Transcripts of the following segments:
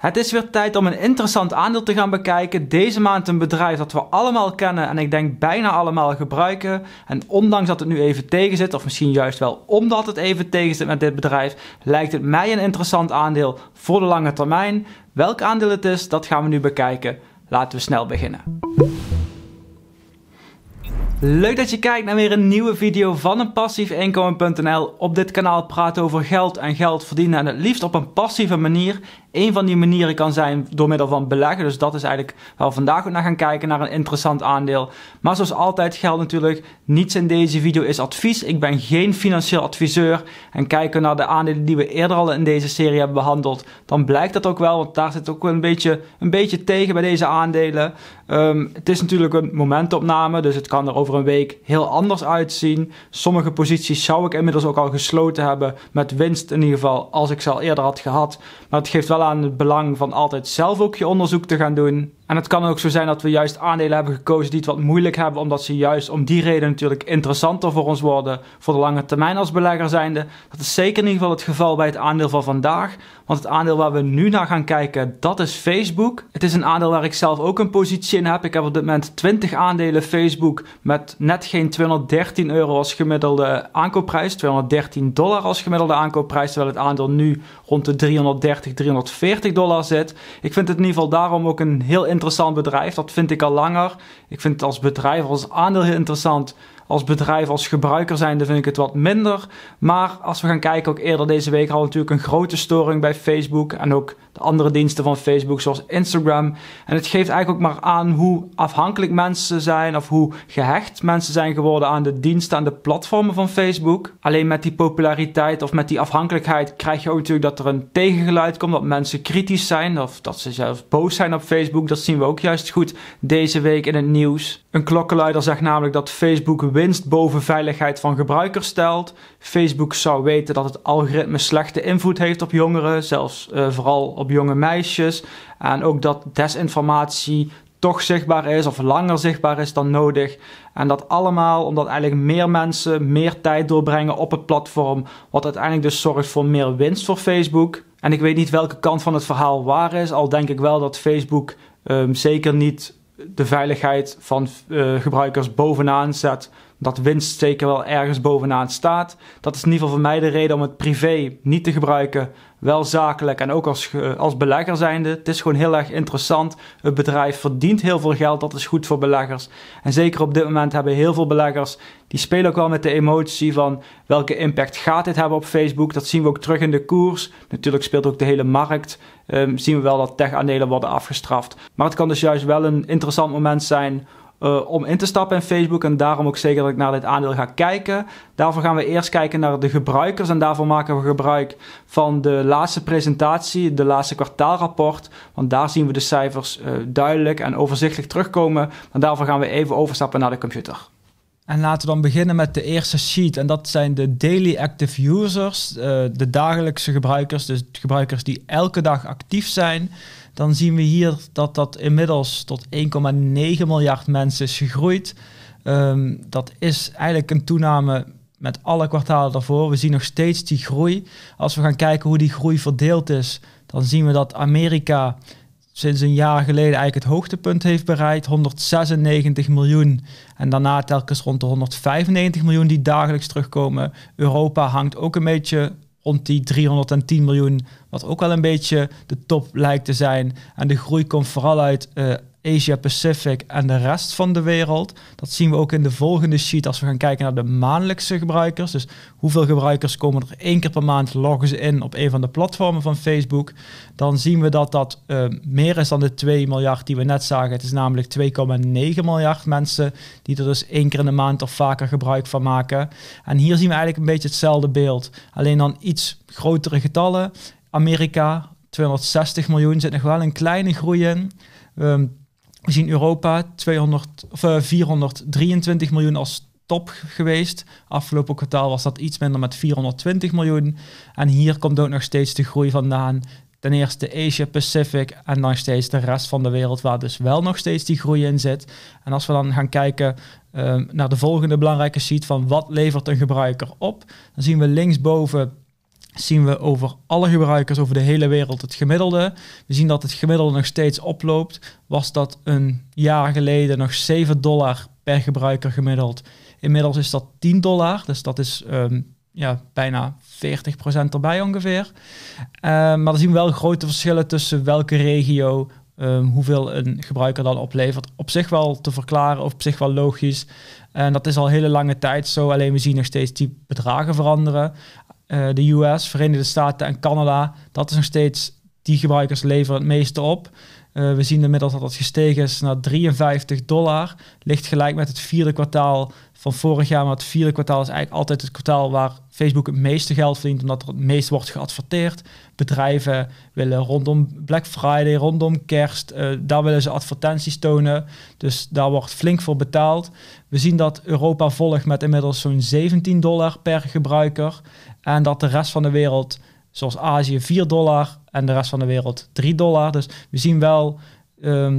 Het is weer tijd om een interessant aandeel te gaan bekijken. Deze maand een bedrijf dat we allemaal kennen en ik denk bijna allemaal gebruiken. En ondanks dat het nu even tegen zit, of misschien juist wel omdat het even tegen zit met dit bedrijf, lijkt het mij een interessant aandeel voor de lange termijn. Welk aandeel het is, dat gaan we nu bekijken. Laten we snel beginnen. Leuk dat je kijkt naar weer een nieuwe video van een passiefinkomen.nl. Op dit kanaal praten we over geld en geld verdienen en het liefst op een passieve manier. Een van die manieren kan zijn door middel van beleggen, dus dat is eigenlijk waar we vandaag ook naar gaan kijken, naar een interessant aandeel. Maar zoals altijd geldt natuurlijk, niets in deze video is advies. Ik ben geen financieel adviseur en kijken naar de aandelen die we eerder al in deze serie hebben behandeld, dan blijkt dat ook wel, want daar zit ook een beetje, een beetje tegen bij deze aandelen. Ehm, het is natuurlijk een momentopname, dus het kan erover een week heel anders uitzien. Sommige posities zou ik inmiddels ook al gesloten hebben met winst in ieder geval als ik ze al eerder had gehad. Maar het geeft wel aan het belang van altijd zelf ook je onderzoek te gaan doen. En het kan ook zo zijn dat we juist aandelen hebben gekozen die het wat moeilijk hebben, omdat ze juist om die reden natuurlijk interessanter voor ons worden voor de lange termijn als belegger zijnde. Dat is zeker in ieder geval het geval bij het aandeel van vandaag. Want het aandeel waar we nu naar gaan kijken, dat is Facebook. Het is een aandeel waar ik zelf ook een positie in heb. Ik heb op dit moment 20 aandelen Facebook met net geen 213 euro als gemiddelde aankoopprijs, 213 dollar als gemiddelde aankoopprijs, terwijl het aandeel nu rond de 330, 340 dollar zit. Ik vind het in ieder geval daarom ook een heel interessant interessant bedrijf. Dat vind ik al langer. Ik vind het als bedrijf, als aandeel heel interessant. Als bedrijf, als gebruiker zijnde vind ik het wat minder. Maar als we gaan kijken, ook eerder deze week al natuurlijk een grote storing bij Facebook. En ook andere diensten van Facebook zoals Instagram. En het geeft eigenlijk ook maar aan hoe afhankelijk mensen zijn of hoe gehecht mensen zijn geworden aan de diensten, aan de platformen van Facebook. Alleen met die populariteit of met die afhankelijkheid krijg je ook natuurlijk dat er een tegengeluid komt, dat mensen kritisch zijn of dat ze zelfs boos zijn op Facebook. Dat zien we ook juist goed deze week in het nieuws. Een klokkenluider zegt namelijk dat Facebook winst boven veiligheid van gebruikers stelt. Facebook zou weten dat het algoritme slechte invloed heeft op jongeren, zelfs eh, vooral op jonge meisjes. En ook dat desinformatie toch zichtbaar is of langer zichtbaar is dan nodig. En dat allemaal omdat eigenlijk meer mensen meer tijd doorbrengen op het platform, wat uiteindelijk dus zorgt voor meer winst voor Facebook. En ik weet niet welke kant van het verhaal waar is, al denk ik wel dat Facebook ehm, zeker niet de veiligheid van eh, gebruikers bovenaan zet dat winst zeker wel ergens bovenaan staat. Dat is in ieder geval voor mij de reden om het privé niet te gebruiken. Wel zakelijk en ook als, eh, als belegger zijnde. Het is gewoon heel erg interessant. Het bedrijf verdient heel veel geld, dat is goed voor beleggers. En zeker op dit moment hebben heel veel beleggers, die spelen ook wel met de emotie van welke impact gaat dit hebben op Facebook. Dat zien we ook terug in de koers. Natuurlijk speelt ook de hele markt. Ehm, zien we wel dat tech-aandelen worden afgestraft. Maar het kan dus juist wel een interessant moment zijn uh, om in te stappen in Facebook. En daarom ook zeker dat ik naar dit aandeel ga kijken. Daarvoor gaan we eerst kijken naar de gebruikers. En daarvoor maken we gebruik van de laatste presentatie, de laatste kwartaalrapport. Want daar zien we de cijfers eh, duidelijk en overzichtelijk terugkomen. En daarvoor gaan we even overstappen naar de computer. En laten we dan beginnen met de eerste sheet. En dat zijn de daily active users, eh, de dagelijkse gebruikers, dus gebruikers die elke dag actief zijn. Dan zien we hier dat dat inmiddels tot 1,9 miljard mensen is gegroeid. Ehm, dat is eigenlijk een toename met alle kwartalen daarvoor. We zien nog steeds die groei. Als we gaan kijken hoe die groei verdeeld is, dan zien we dat Amerika sinds een jaar geleden eigenlijk het hoogtepunt heeft bereikt. 196 miljoen. En daarna telkens rond de 195 miljoen die dagelijks terugkomen. Europa hangt ook een beetje rond die 310 miljoen. Wat ook wel een beetje de top lijkt te zijn. En de groei komt vooral uit eh, Asia Pacific en de rest van de wereld. Dat zien we ook in de volgende sheet als we gaan kijken naar de maandelijkse gebruikers. Dus hoeveel gebruikers komen er één keer per maand loggen ze in op een van de platformen van Facebook. Dan zien we dat dat eh, meer is dan de 2 miljard die we net zagen. Het is namelijk 2,9 miljard mensen die er dus één keer in de maand of vaker gebruik van maken. En hier zien we eigenlijk een beetje hetzelfde beeld. Alleen dan iets grotere getallen. Amerika, 260 miljoen, zit nog wel een kleine groei in. Ehm, we zien Europa 200, of, 423 eh, miljoen als top geweest. Afgelopen kwartaal was dat iets minder met 420 miljoen. En hier komt ook nog steeds de groei vandaan. Ten eerste Asia Pacific en dan steeds de rest van de wereld, waar dus wel nog steeds die groei in zit. En als we dan gaan kijken eh, naar de volgende belangrijke sheet van wat levert een gebruiker op, dan zien we linksboven zien we over alle gebruikers over de hele wereld het gemiddelde. We zien dat het gemiddelde nog steeds oploopt. Was dat een jaar geleden nog 7 dollar per gebruiker gemiddeld. Inmiddels is dat 10 dollar, dus dat is ehm, ja, bijna 40% erbij ongeveer. Ehm, maar er zien we wel grote verschillen tussen welke regio, ehm, hoeveel een gebruiker dan oplevert. Op zich wel te verklaren of op zich wel logisch. En dat is al hele lange tijd zo, alleen we zien nog steeds die bedragen veranderen. Eh, de US, Verenigde Staten en Canada. Dat is nog steeds, die gebruikers leveren het meeste op. Eh, we zien inmiddels dat dat gestegen is naar 53 dollar. Ligt gelijk met het vierde kwartaal van vorig jaar. Maar het vierde kwartaal is eigenlijk altijd het kwartaal waar Facebook het meeste geld verdient, omdat er het meest wordt geadverteerd. Bedrijven willen rondom Black Friday, rondom kerst, eh, daar willen ze advertenties tonen. Dus daar wordt flink voor betaald. We zien dat Europa volgt met inmiddels zo'n 17 dollar per gebruiker. En dat de rest van de wereld, zoals Azië, 4 dollar, en de rest van de wereld 3 dollar. Dus we zien wel, ehm,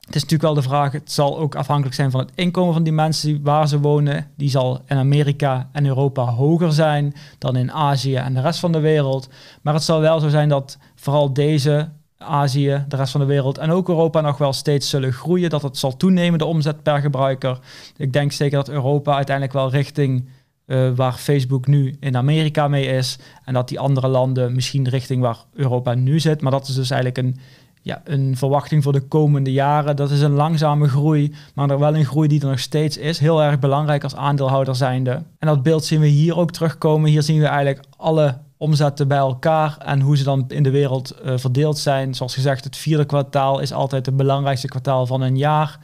het is natuurlijk wel de vraag, het zal ook afhankelijk zijn van het inkomen van die mensen waar ze wonen. Die zal in Amerika en Europa hoger zijn dan in Azië en de rest van de wereld. Maar het zal wel zo zijn dat vooral deze Azië, de rest van de wereld en ook Europa nog wel steeds zullen groeien. Dat het zal toenemen, de omzet per gebruiker. Ik denk zeker dat Europa uiteindelijk wel richting eh, waar Facebook nu in Amerika mee is. En dat die andere landen misschien richting waar Europa nu zit. Maar dat is dus eigenlijk een, ja, een verwachting voor de komende jaren. Dat is een langzame groei, maar er wel een groei die er nog steeds is. Heel erg belangrijk als aandeelhouder zijnde. En dat beeld zien we hier ook terugkomen. Hier zien we eigenlijk alle omzetten bij elkaar en hoe ze dan in de wereld eh, verdeeld zijn. Zoals gezegd, het vierde kwartaal is altijd het belangrijkste kwartaal van een jaar.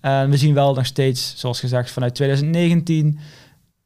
En we zien wel nog steeds, zoals gezegd, vanuit 2019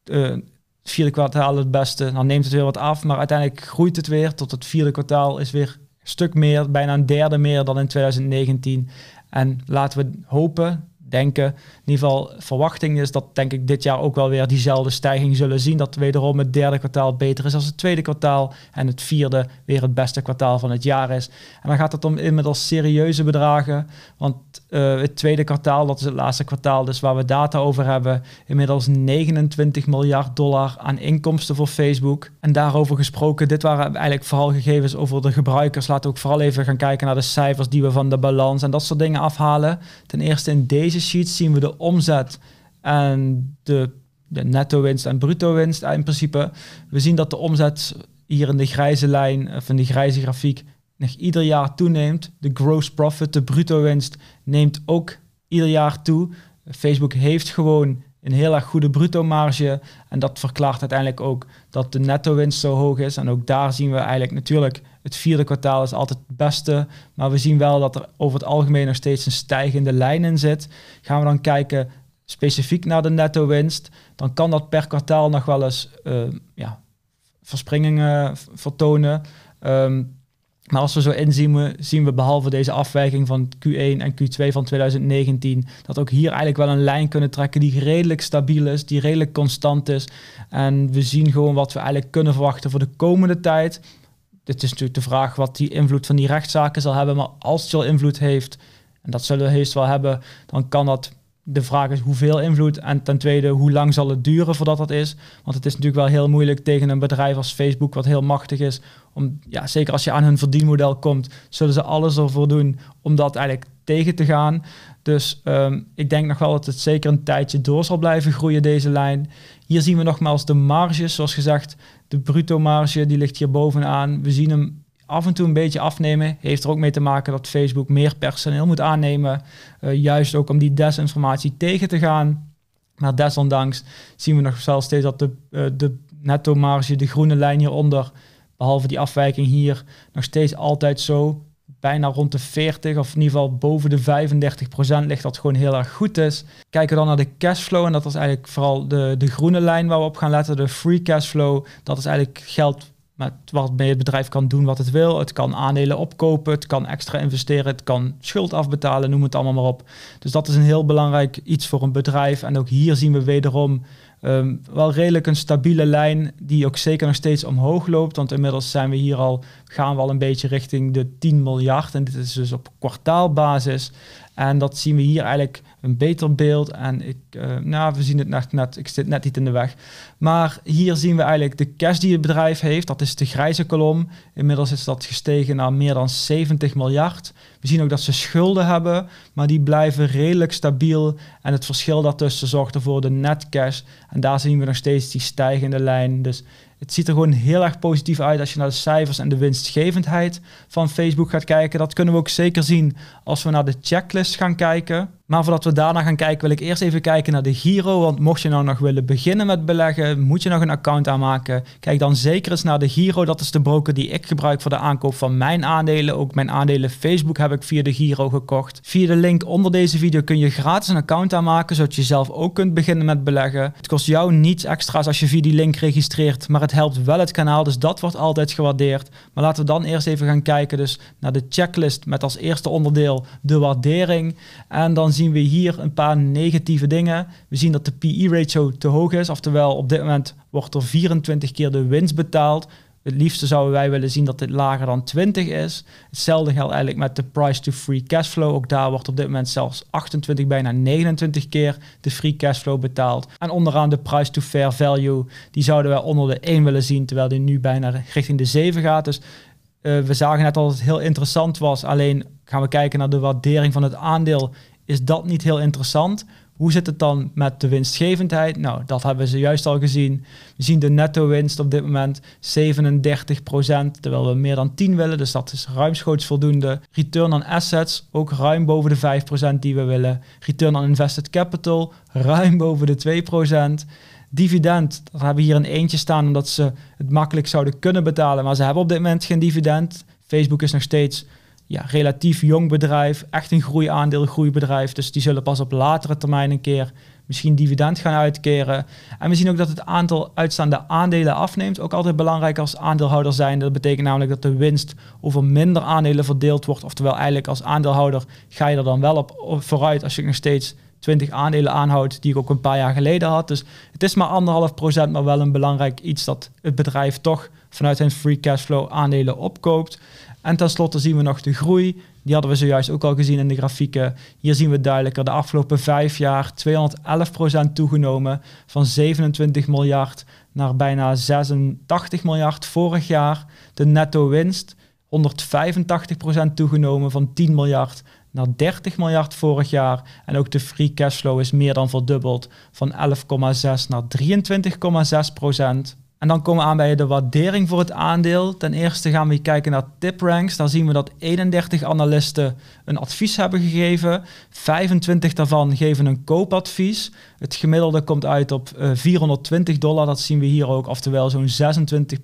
het eh, vierde kwartaal het beste. Dan neemt het weer wat af, maar uiteindelijk groeit het weer tot het vierde kwartaal is weer een stuk meer, bijna een derde meer dan in 2019. En laten we hopen denken, in ieder geval verwachting is dat denk ik dit jaar ook wel weer diezelfde stijging zullen zien. Dat wederom het derde kwartaal beter is dan het tweede kwartaal en het vierde weer het beste kwartaal van het jaar is. En dan gaat het om inmiddels serieuze bedragen, want eh, het tweede kwartaal, dat is het laatste kwartaal dus waar we data over hebben, inmiddels 29 miljard dollar aan inkomsten voor Facebook. En daarover gesproken, dit waren eigenlijk vooral gegevens over de gebruikers. Laten we ook vooral even gaan kijken naar de cijfers die we van de balans en dat soort dingen afhalen. Ten eerste in deze deze sheet zien we de omzet en de, de netto winst en bruto winst in principe. We zien dat de omzet hier in de grijze lijn van de grijze grafiek nog ieder jaar toeneemt. De gross profit, de bruto winst, neemt ook ieder jaar toe. Facebook heeft gewoon een heel erg goede bruto marge. En dat verklaart uiteindelijk ook dat de netto winst zo hoog is. En ook daar zien we eigenlijk natuurlijk het vierde kwartaal is altijd het beste. Maar we zien wel dat er over het algemeen nog steeds een stijgende lijn in zit. Gaan we dan kijken specifiek naar de netto winst, dan kan dat per kwartaal nog wel eens eh, ja, verspringingen vertonen. Ehm, maar als we zo inzien, we, zien we behalve deze afwijking van Q1 en Q2 van 2019, dat ook hier eigenlijk wel een lijn kunnen trekken die redelijk stabiel is, die redelijk constant is. En we zien gewoon wat we eigenlijk kunnen verwachten voor de komende tijd. Dit is natuurlijk de vraag wat die invloed van die rechtszaken zal hebben. Maar als die al invloed heeft, en dat zullen we heus wel hebben, dan kan dat de vraag is hoeveel invloed en ten tweede hoe lang zal het duren voordat dat is. Want het is natuurlijk wel heel moeilijk tegen een bedrijf als Facebook, wat heel machtig is. Om, ja, zeker als je aan hun verdienmodel komt, zullen ze alles ervoor doen om dat eigenlijk tegen te gaan. Dus ehm, ik denk nog wel dat het zeker een tijdje door zal blijven groeien, deze lijn. Hier zien we nogmaals de marges, zoals gezegd, de bruto marge, die ligt hier bovenaan. We zien hem af en toe een beetje afnemen. Heeft er ook mee te maken dat Facebook meer personeel moet aannemen. Eh, juist ook om die desinformatie tegen te gaan. Maar desondanks zien we nog zelfs steeds dat de, eh, de netto marge, de groene lijn hieronder, behalve die afwijking hier, nog steeds altijd zo bijna rond de 40 of in ieder geval boven de 35 procent ligt, dat gewoon heel erg goed is. Kijken we dan naar de cashflow en dat is eigenlijk vooral de, de groene lijn waar we op gaan letten, de free cashflow. Dat is eigenlijk geld maar waarmee het bedrijf kan doen wat het wil. Het kan aandelen opkopen, het kan extra investeren, het kan schuld afbetalen, noem het allemaal maar op. Dus dat is een heel belangrijk iets voor een bedrijf. En ook hier zien we wederom ehm, wel redelijk een stabiele lijn die ook zeker nog steeds omhoog loopt. Want inmiddels zijn we hier al, gaan we al een beetje richting de 10 miljard. En dit is dus op kwartaalbasis. En dat zien we hier eigenlijk een beter beeld. En ik, eh, nou, we zien het net, net, ik zit net niet in de weg. Maar hier zien we eigenlijk de cash die het bedrijf heeft. Dat is de grijze kolom. Inmiddels is dat gestegen naar meer dan 70 miljard. We zien ook dat ze schulden hebben, maar die blijven redelijk stabiel. En het verschil daartussen zorgt ervoor de net cash. En daar zien we nog steeds die stijgende lijn. Dus het ziet er gewoon heel erg positief uit als je naar de cijfers en de winstgevendheid van Facebook gaat kijken. Dat kunnen we ook zeker zien als we naar de checklist gaan kijken. Maar voordat we daarna gaan kijken, wil ik eerst even kijken naar de Giro. Want mocht je nou nog willen beginnen met beleggen, moet je nog een account aanmaken. Kijk dan zeker eens naar de Giro. Dat is de broker die ik gebruik voor de aankoop van mijn aandelen. Ook mijn aandelen Facebook heb ik via de Giro gekocht. Via de link onder deze video kun je gratis een account aanmaken, zodat je zelf ook kunt beginnen met beleggen. Het kost jou niets extra's als je via die link registreert, maar het helpt wel het kanaal, dus dat wordt altijd gewaardeerd. Maar laten we dan eerst even gaan kijken dus naar de checklist met als eerste onderdeel de waardering. En dan zien we hier een paar negatieve dingen. We zien dat de PE-ratio te hoog is, oftewel op dit moment wordt er 24 keer de winst betaald. Het liefste zouden wij willen zien dat dit lager dan 20 is. Hetzelfde geldt eigenlijk met de price to free cashflow. Ook daar wordt op dit moment zelfs 28, bijna 29 keer de free cashflow betaald. En onderaan de price to fair value, die zouden wij onder de 1 willen zien, terwijl die nu bijna richting de 7 gaat. Dus eh, we zagen net al dat het heel interessant was. Alleen gaan we kijken naar de waardering van het aandeel is dat niet heel interessant? Hoe zit het dan met de winstgevendheid? Nou, dat hebben ze juist al gezien. We zien de netto-winst op dit moment 37%, terwijl we meer dan 10 willen. Dus dat is ruimschoots voldoende. Return on assets ook ruim boven de 5% die we willen. Return on invested capital ruim boven de 2%. Dividend, dat hebben we hier een eentje staan omdat ze het makkelijk zouden kunnen betalen. Maar ze hebben op dit moment geen dividend. Facebook is nog steeds relatief jong bedrijf, echt een groeiaandeel, groeibedrijf. Dus die zullen pas op latere termijn een keer misschien dividend gaan uitkeren. En we zien ook dat het aantal uitstaande aandelen afneemt. Ook altijd belangrijk als aandeelhouder zijn. Dat betekent namelijk dat de winst over minder aandelen verdeeld wordt. Oftewel eigenlijk als aandeelhouder ga je er dan wel op vooruit als je nog steeds 20 aandelen aanhoudt die ik ook een paar jaar geleden had. Dus het is maar anderhalf procent, maar wel een belangrijk iets dat het bedrijf toch vanuit hun free cashflow aandelen opkoopt. En tenslotte zien we nog de groei. Die hadden we zojuist ook al gezien in de grafieken. Hier zien we duidelijker de afgelopen vijf jaar 211% toegenomen. Van 27 miljard naar bijna 86 miljard vorig jaar. De netto winst 185% toegenomen van 10 miljard naar 30 miljard vorig jaar. En ook de free cashflow is meer dan verdubbeld van 11,6 naar 23,6 procent. En dan komen we aan bij de waardering voor het aandeel. Ten eerste gaan we kijken naar tipranks. Daar zien we dat 31 analisten een advies hebben gegeven. 25 daarvan geven een koopadvies. Het gemiddelde komt uit op 420 eh, dollar. Dat zien we hier ook, oftewel zo'n 26%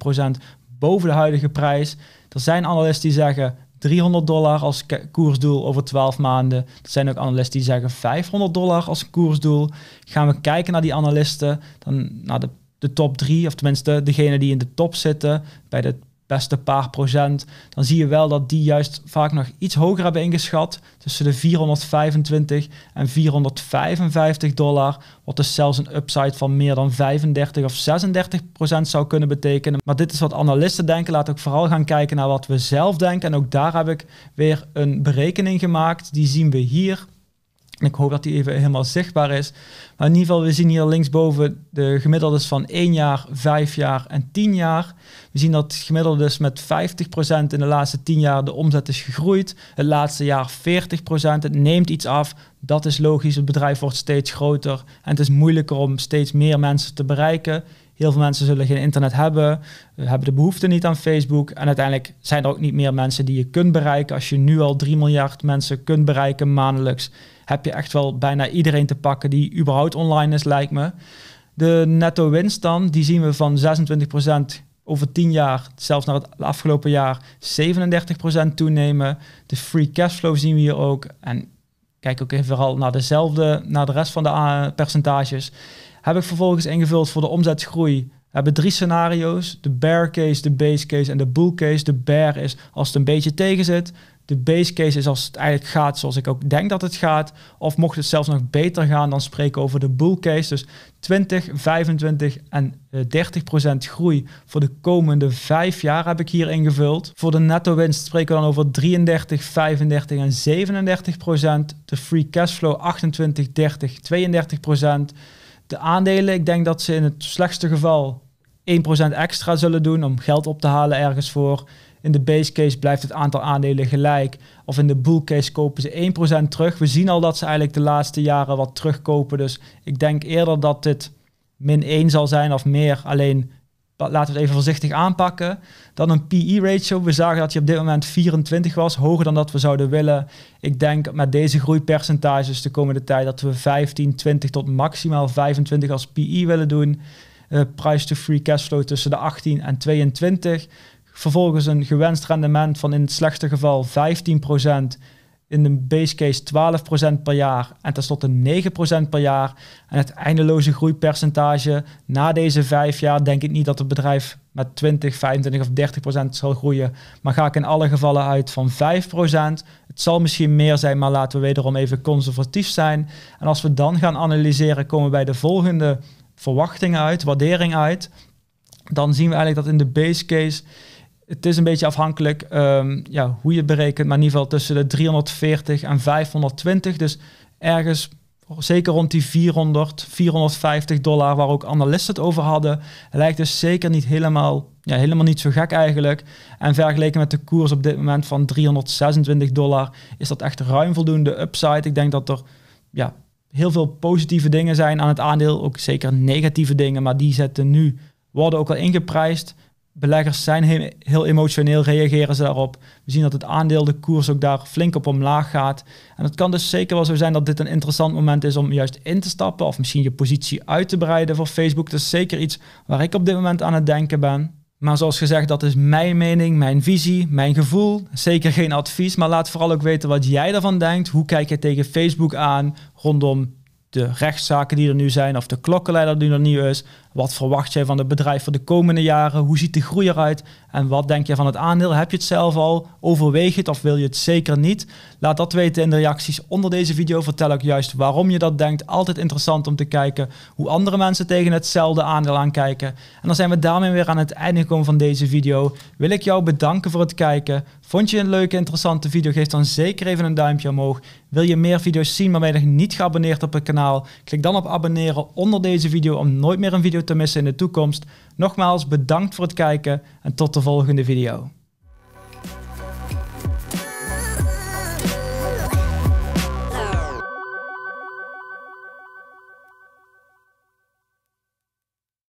boven de huidige prijs. Er zijn analisten die zeggen 300 dollar als koersdoel over 12 maanden. Er zijn ook analisten die zeggen 500 dollar als koersdoel. Gaan we kijken naar die analisten, dan naar de de top drie, of tenminste degene die in de top zitten, bij de beste paar procent, dan zie je wel dat die juist vaak nog iets hoger hebben ingeschat, tussen de 425 en 455 dollar, wat dus zelfs een upside van meer dan 35 of 36 procent zou kunnen betekenen. Maar dit is wat analisten denken, laat ook vooral gaan kijken naar wat we zelf denken. En ook daar heb ik weer een berekening gemaakt, die zien we hier ik hoop dat die even helemaal zichtbaar is. Maar in ieder geval, we zien hier linksboven de gemiddeldes van 1 jaar, 5 jaar en 10 jaar. We zien dat gemiddeld dus met 50% in de laatste 10 jaar de omzet is gegroeid. Het laatste jaar 40%. Het neemt iets af. Dat is logisch. Het bedrijf wordt steeds groter. En het is moeilijker om steeds meer mensen te bereiken. Heel veel mensen zullen geen internet hebben, hebben de behoefte niet aan Facebook. En uiteindelijk zijn er ook niet meer mensen die je kunt bereiken. Als je nu al 3 miljard mensen kunt bereiken maandelijks, heb je echt wel bijna iedereen te pakken die überhaupt online is, lijkt me. De netto winst dan, die zien we van 26% over 10 jaar, zelfs naar het afgelopen jaar, 37% toenemen. De free cashflow zien we hier ook. En kijk ook even vooral naar dezelfde, naar de rest van de eh, percentages. Heb ik vervolgens ingevuld voor de omzetgroei hebben drie scenario's. De bear case, de base case en de bull case. De bear is als het een beetje tegen zit de base case is als het eigenlijk gaat zoals ik ook denk dat het gaat. Of mocht het zelfs nog beter gaan, dan spreken we over de bull case. Dus 20, 25 en 30 eh, procent groei voor de komende vijf jaar heb ik hier ingevuld. Voor de netto winst spreken we dan over 33, 35 en 37 procent. De free cashflow 28, 30, 32 procent. De aandelen, ik denk dat ze in het slechtste geval 1% extra zullen doen om geld op te halen ergens voor. In de base case blijft het aantal aandelen gelijk. Of in de bull case kopen ze 1% terug. We zien al dat ze eigenlijk de laatste jaren wat terugkopen. Dus ik denk eerder dat dit min 1 zal zijn of meer. Alleen laten we het even voorzichtig aanpakken. Dan een PE-ratio. We zagen dat je op dit moment 24 was, hoger dan dat we zouden willen. Ik denk met deze groeipercentages de komende tijd dat we 15, 20 tot maximaal 25 als PE willen doen. Uh, price to free cashflow tussen de 18 en 22. Vervolgens een gewenst rendement van in het slechtste geval 15%, in de base case 12% per jaar en tenslotte 9% per jaar. En het eindeloze groeipercentage na deze vijf jaar denk ik niet dat het bedrijf met 20, 25 of 30% zal groeien. Maar ga ik in alle gevallen uit van 5%. Het zal misschien meer zijn, maar laten we wederom even conservatief zijn. En als we dan gaan analyseren, komen we bij de volgende verwachtingen uit, waardering uit. Dan zien we eigenlijk dat in de base case het is een beetje afhankelijk ehm, ja, hoe je het berekent, maar in ieder geval tussen de 340 en 520. Dus ergens zeker rond die 400, 450 dollar, waar ook analisten het over hadden, lijkt dus zeker niet helemaal, ja, helemaal niet zo gek eigenlijk. En vergeleken met de koers op dit moment van 326 dollar, is dat echt ruim voldoende upside. Ik denk dat er ja, heel veel positieve dingen zijn aan het aandeel, ook zeker negatieve dingen, maar die zetten nu, worden ook al ingeprijsd beleggers zijn heel emotioneel, reageren ze daarop. We zien dat het aandeel, de koers ook daar flink op omlaag gaat. En het kan dus zeker wel zo zijn dat dit een interessant moment is om juist in te stappen of misschien je positie uit te breiden voor Facebook. Dat is zeker iets waar ik op dit moment aan het denken ben. Maar zoals gezegd, dat is mijn mening, mijn visie, mijn gevoel. Zeker geen advies, maar laat vooral ook weten wat jij ervan denkt. Hoe kijk je tegen Facebook aan rondom de rechtszaken die er nu zijn of de klokkenleider die er nu is. Wat verwacht jij van het bedrijf voor de komende jaren? Hoe ziet de groei eruit? En wat denk je van het aandeel? Heb je het zelf al? Overweeg het of wil je het zeker niet? Laat dat weten in de reacties onder deze video. Vertel ook juist waarom je dat denkt. Altijd interessant om te kijken hoe andere mensen tegen hetzelfde aandeel aankijken. En dan zijn we daarmee weer aan het einde gekomen van deze video. Wil ik jou bedanken voor het kijken. Vond je een leuke, interessante video? Geef dan zeker even een duimpje omhoog. Wil je meer video's zien maar ben je nog niet geabonneerd op het kanaal? Klik dan op abonneren onder deze video om nooit meer een video te missen in de toekomst. Nogmaals bedankt voor het kijken en tot de volgende video.